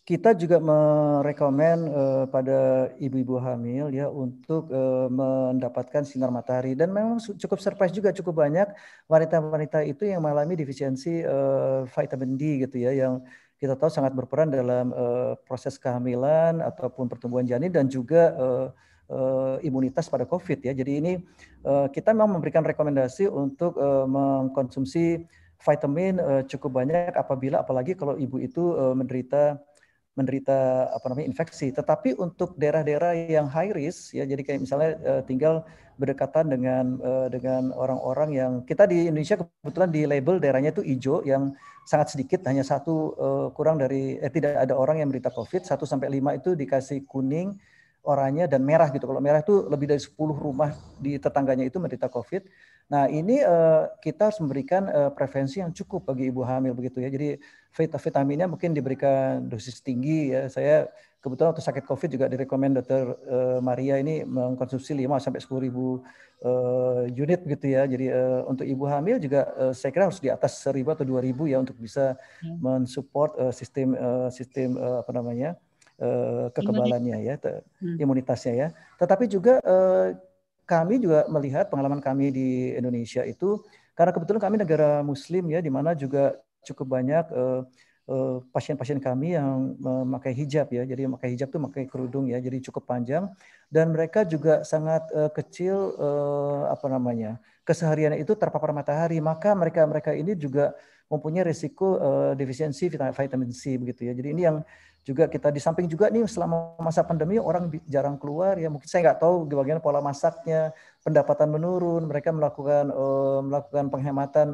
kita juga merekomen uh, pada ibu-ibu hamil ya untuk uh, mendapatkan sinar matahari dan memang cukup surprise juga cukup banyak wanita-wanita itu yang mengalami defisiensi uh, vitamin D gitu ya yang kita tahu sangat berperan dalam uh, proses kehamilan ataupun pertumbuhan janin dan juga uh, uh, imunitas pada COVID ya. Jadi ini uh, kita memang memberikan rekomendasi untuk uh, mengkonsumsi vitamin uh, cukup banyak apabila apalagi kalau ibu itu uh, menderita menderita apa namanya infeksi. Tetapi untuk daerah-daerah yang high risk ya, jadi kayak misalnya uh, tinggal berdekatan dengan uh, dengan orang-orang yang kita di Indonesia kebetulan di label daerahnya itu hijau yang sangat sedikit hanya satu uh, kurang dari eh tidak ada orang yang menderita COVID satu sampai lima itu dikasih kuning oranye dan merah gitu. Kalau merah itu lebih dari 10 rumah di tetangganya itu menderita COVID. Nah ini uh, kita harus memberikan uh, prevensi yang cukup bagi ibu hamil begitu ya. Jadi vit vitaminnya mungkin diberikan dosis tinggi ya. Saya kebetulan waktu sakit COVID juga direkomend dokter uh, Maria ini mengkonsumsi 5 sampai sepuluh ribu uh, unit gitu ya. Jadi uh, untuk ibu hamil juga uh, saya kira harus di atas seribu atau dua ribu ya untuk bisa hmm. mensupport uh, sistem uh, sistem uh, apa namanya Eh, kekebalannya ya, hmm. imunitasnya ya. Tetapi juga eh, kami juga melihat pengalaman kami di Indonesia itu karena kebetulan kami negara Muslim ya, di mana juga cukup banyak eh, pasien-pasien kami yang memakai hijab ya. Jadi memakai hijab itu memakai kerudung ya. Jadi cukup panjang dan mereka juga sangat kecil apa namanya? kesehariannya itu terpapar matahari, maka mereka-mereka ini juga mempunyai risiko uh, defisiensi vitamin C begitu ya. Jadi ini yang juga kita di samping juga nih selama masa pandemi orang jarang keluar ya mungkin saya nggak tahu bagaimana pola masaknya pendapatan menurun mereka melakukan uh, melakukan penghematan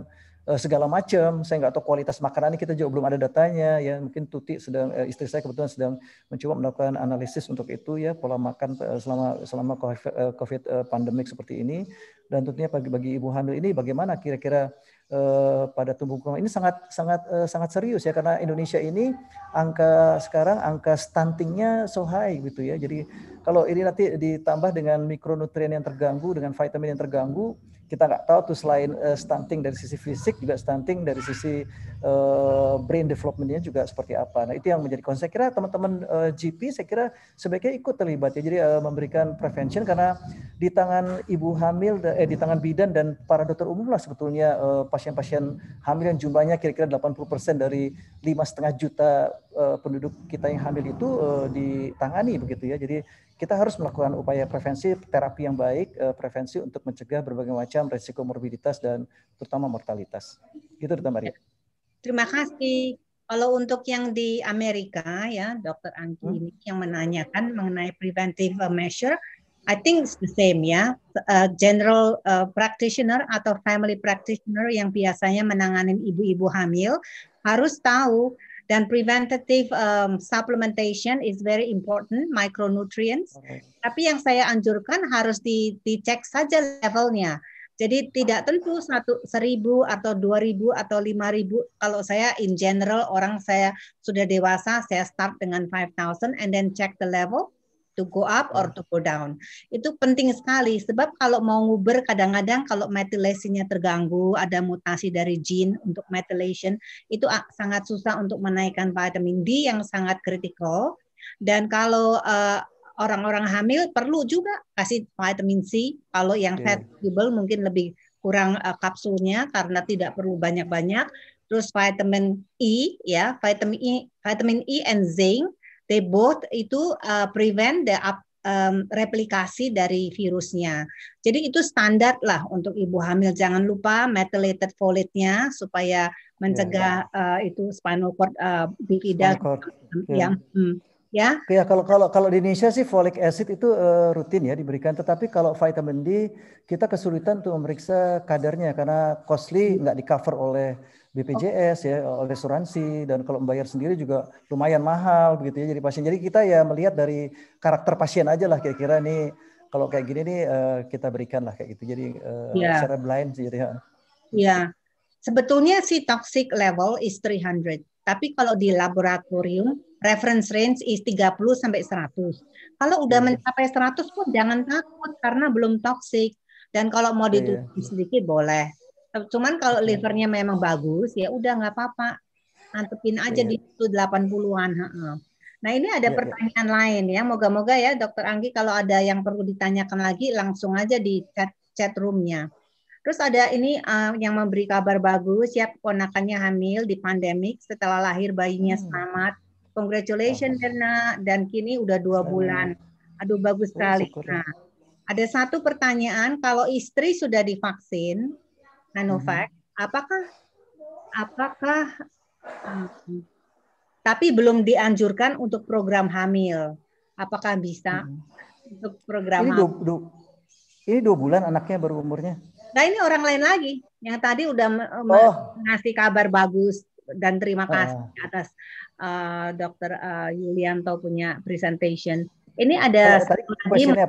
uh, segala macam saya nggak tahu kualitas makanan ini kita juga belum ada datanya ya mungkin Tuti sedang uh, istri saya kebetulan sedang mencoba melakukan analisis untuk itu ya pola makan selama selama covid, COVID pandemik seperti ini dan tentunya bagi bagi ibu hamil ini bagaimana kira-kira Eh, pada tumbuh kembang ini sangat sangat eh, sangat serius ya karena Indonesia ini angka sekarang angka stuntingnya so high gitu ya jadi kalau ini nanti ditambah dengan mikronutrien yang terganggu dengan vitamin yang terganggu kita nggak tahu tuh selain uh, stunting dari sisi fisik juga stunting dari sisi uh, brain developmentnya juga seperti apa. Nah itu yang menjadi concern. kira teman-teman uh, eh, GP saya kira sebaiknya ikut terlibat ya. Jadi uh, memberikan prevention karena di tangan ibu hamil eh di tangan bidan dan para dokter umum lah sebetulnya pasien-pasien uh, hamil yang jumlahnya kira-kira 80% dari lima setengah juta uh, penduduk kita yang hamil itu uh, ditangani begitu ya. Jadi kita harus melakukan upaya prevensi, terapi yang baik, uh, prevensi untuk mencegah berbagai macam risiko morbiditas dan terutama mortalitas. Itu Dr. Maria. Ya. Terima kasih. Kalau untuk yang di Amerika ya, Dr. Anggi hmm. ini yang menanyakan mengenai preventive measure, I think it's the same ya. Uh, general uh, practitioner atau family practitioner yang biasanya menangani ibu-ibu hamil harus tahu dan preventative um, supplementation is very important, micronutrients. Okay. Tapi yang saya anjurkan harus di, dicek saja levelnya. Jadi tidak tentu satu seribu atau dua ribu atau lima ribu. Kalau saya in general orang saya sudah dewasa, saya start dengan 5,000 and then check the level to go up or hmm. to go down. Itu penting sekali sebab kalau mau nguber kadang-kadang kalau methylationnya terganggu, ada mutasi dari gene untuk methylation, itu ah, sangat susah untuk menaikkan vitamin D yang sangat kritikal. Dan kalau orang eh, orang-orang hamil perlu juga kasih vitamin C kalau yang yeah. fleksibel mungkin lebih kurang uh, kapsulnya karena tidak perlu banyak-banyak terus vitamin E ya vitamin E vitamin E and zinc They both itu uh, prevent the up, um, replikasi dari virusnya. Jadi itu standar lah untuk ibu hamil. Jangan lupa methylated folate-nya supaya mencegah ya, Uh, itu spinal cord uh, bifida iya. yang ya. Hmm, ya. Ya kalau kalau kalau di Indonesia sih folic acid itu uh, rutin ya diberikan. Tetapi kalau vitamin D kita kesulitan untuk memeriksa kadarnya karena costly hmm. nggak hmm. di cover oleh BPJS ya oleh asuransi dan kalau membayar sendiri juga lumayan mahal begitu ya jadi pasien. Jadi kita ya melihat dari karakter pasien aja lah kira-kira nih kalau kayak gini nih eh, kita berikan lah kayak gitu. Jadi uh, eh, yeah. secara blind sih ya. Iya. Sebetulnya si toxic level is 300, tapi kalau di laboratorium reference range is 30 sampai 100. Kalau udah yeah. mencapai 100 pun jangan takut karena belum toxic. Dan kalau mau iya, iya. ditutup yeah. sedikit boleh Cuman kalau livernya memang bagus ya udah nggak apa-apa. Antepin aja yeah. di itu 80-an. Nah, ini ada yeah, iya. pertanyaan yeah. lain ya. Moga-moga ya Dokter Anggi kalau ada yang perlu ditanyakan lagi langsung aja di chat chat roomnya. Terus ada ini uh, yang memberi kabar bagus, ya ponakannya hamil di pandemik setelah lahir bayinya hmm. selamat. Congratulations Berna dan kini udah dua bulan. Aduh bagus ya. sekali. Nah, ada satu pertanyaan kalau istri sudah divaksin, Nanovac, hmm. apakah apakah hmm, tapi belum dianjurkan untuk program hamil. Apakah bisa hmm. untuk program ini dua, hamil? Dua, ini dua bulan anaknya baru umurnya. Nah ini orang lain lagi yang tadi udah oh. ngasih kabar bagus dan terima oh. kasih oh. atas uh, Dokter uh, Yulianto punya presentation. Ini ada oh, lagi mau,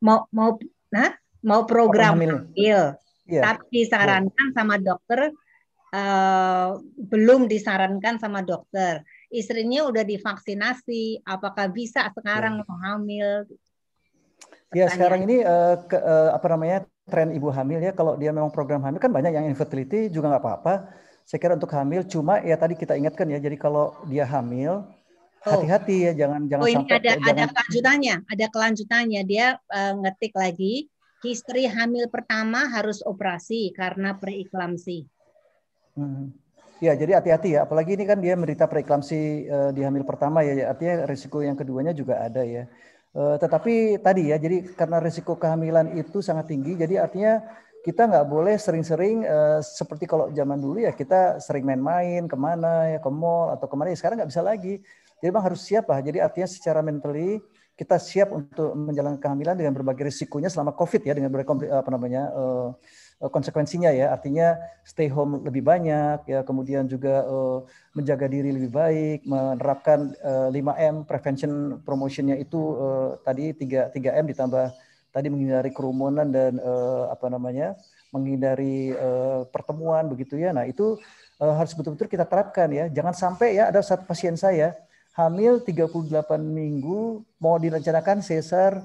mau mau nah mau program hamil. hamil. Yeah. Tapi disarankan yeah. sama dokter uh, belum disarankan sama dokter. Istrinya udah divaksinasi, apakah bisa sekarang yeah. hamil? Ya sekarang ini uh, ke, uh, apa namanya tren ibu hamil ya kalau dia memang program hamil kan banyak yang infertility juga nggak apa-apa. Saya kira untuk hamil cuma ya tadi kita ingatkan ya jadi kalau dia hamil oh. hati-hati oh. ya jangan jangan oh, ini sampai ada, ya, ada jangan... kelanjutannya ada kelanjutannya dia uh, ngetik lagi Istri hamil pertama harus operasi karena preeklamsi. Hmm. Ya, jadi hati-hati ya. Apalagi ini kan dia menderita preeklamsi uh, di hamil pertama ya. Artinya risiko yang keduanya juga ada ya. Uh, tetapi tadi ya, jadi karena risiko kehamilan itu sangat tinggi, jadi artinya kita nggak boleh sering-sering uh, seperti kalau zaman dulu ya kita sering main-main kemana ya ke mall atau kemana ya sekarang nggak bisa lagi. Jadi bang harus siapa? Jadi artinya secara mentally kita siap untuk menjalankan kehamilan dengan berbagai risikonya selama COVID ya dengan berbagai apa namanya eh, eh, konsekuensinya ya artinya stay home lebih banyak ya kemudian juga eh, menjaga diri lebih baik menerapkan 5M prevention promotionnya itu tadi 3 3M ditambah tadi menghindari kerumunan dan apa namanya menghindari pertemuan begitu ya nah itu harus betul-betul kita terapkan ya jangan sampai ya ada satu pasien saya hamil 38 minggu mau direncanakan cesar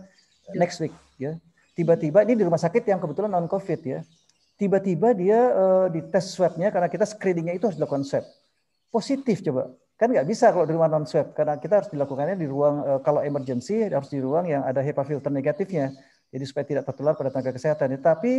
next week ya. Tiba-tiba ini di rumah sakit yang kebetulan non covid ya. Tiba-tiba dia uh, di tes swabnya karena kita screeningnya itu harus dilakukan swab. Positif coba. Kan nggak bisa kalau di rumah non swab karena kita harus dilakukannya di ruang uh, kalau emergency harus di ruang yang ada HEPA filter negatifnya jadi supaya tidak tertular pada tenaga kesehatan. Ya, tapi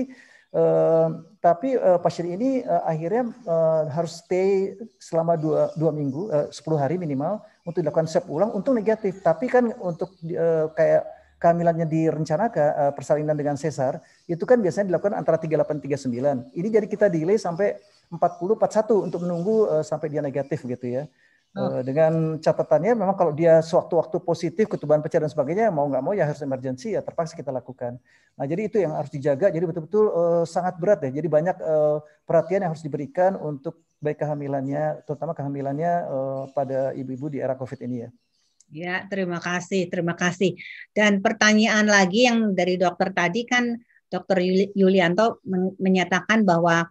eh, tapi eh, pasien ini eh, akhirnya eh, harus stay selama dua, dua minggu, eh, 10 hari minimal untuk dilakukan swab ulang. untuk negatif, tapi kan untuk eh, kayak kehamilannya direncanakan eh, persalinan dengan sesar itu kan biasanya dilakukan antara 38 39. Ini jadi kita delay sampai 40 41 untuk menunggu eh, sampai dia negatif gitu ya. Oh. dengan catatannya memang kalau dia sewaktu-waktu positif ketubahan pecah dan sebagainya mau nggak mau ya harus emergensi ya terpaksa kita lakukan. Nah jadi itu yang harus dijaga. Jadi betul-betul uh, sangat berat ya. Jadi banyak uh, perhatian yang harus diberikan untuk baik kehamilannya, terutama kehamilannya uh, pada ibu-ibu di era COVID ini ya. Ya terima kasih, terima kasih. Dan pertanyaan lagi yang dari dokter tadi kan dokter Yulianto menyatakan bahwa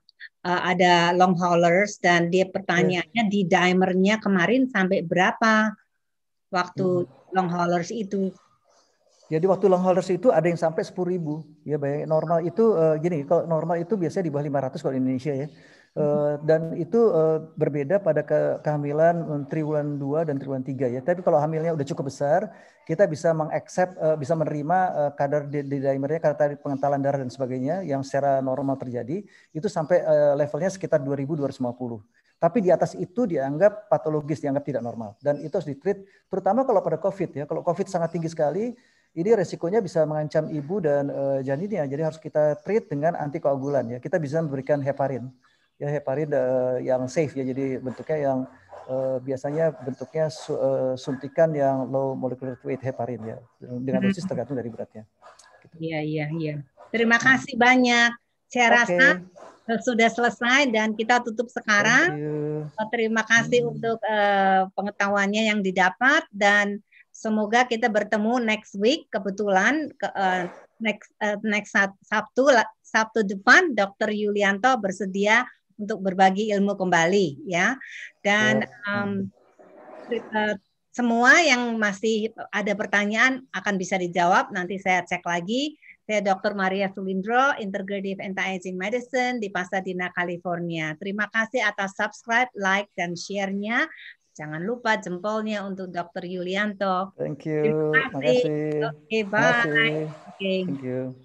uh, ada long haulers dan dia ya. pertanyaannya yeah. di dimernya kemarin sampai berapa waktu hmm. long haulers itu. Jadi waktu long haulers itu ada yang sampai sepuluh ribu ya bayangin normal itu uh, gini kalau normal itu biasanya di bawah 500 kalau di Indonesia ya Eh, mm-hmm. dan itu uh, berbeda pada ke kehamilan eh, triwulan 2 dan triwulan 3 ya. Tapi kalau hamilnya udah cukup besar, kita bisa mengaccept uh, bisa menerima uh, kadar di, di dimernya kadar pengentalan darah dan sebagainya yang secara normal terjadi itu sampai uh, levelnya sekitar 2250. Tapi di atas itu dianggap patologis, dianggap tidak normal dan itu harus ditreat terutama kalau pada Covid ya. Kalau Covid sangat tinggi sekali, ini resikonya bisa mengancam ibu dan uh, janinnya. Jadi harus kita treat dengan antikoagulan ya. Kita bisa memberikan heparin ya heparin uh, yang safe ya jadi bentuknya yang uh, biasanya bentuknya su uh, suntikan yang low molecular weight heparin ya dengan hmm. dosis tergantung dari beratnya. Gitu. Iya iya iya. Terima kasih banyak. Saya okay. rasa sudah selesai dan kita tutup sekarang. Terima kasih hmm. untuk uh, pengetahuannya yang didapat dan semoga kita bertemu next week kebetulan ke, uh, next uh, next Sabtu Sabtu depan Dr. Yulianto bersedia untuk berbagi ilmu kembali ya dan um, semua yang masih ada pertanyaan akan bisa dijawab nanti saya cek lagi saya Dr. Maria Sulindro, Integrative Anti-Aging Medicine di Pasadena, California. Terima kasih atas subscribe, like, dan share-nya. Jangan lupa jempolnya untuk Dr. Yulianto. Thank you. Terima kasih. Terima kasih. okay, bye. Oke. Okay. Thank you.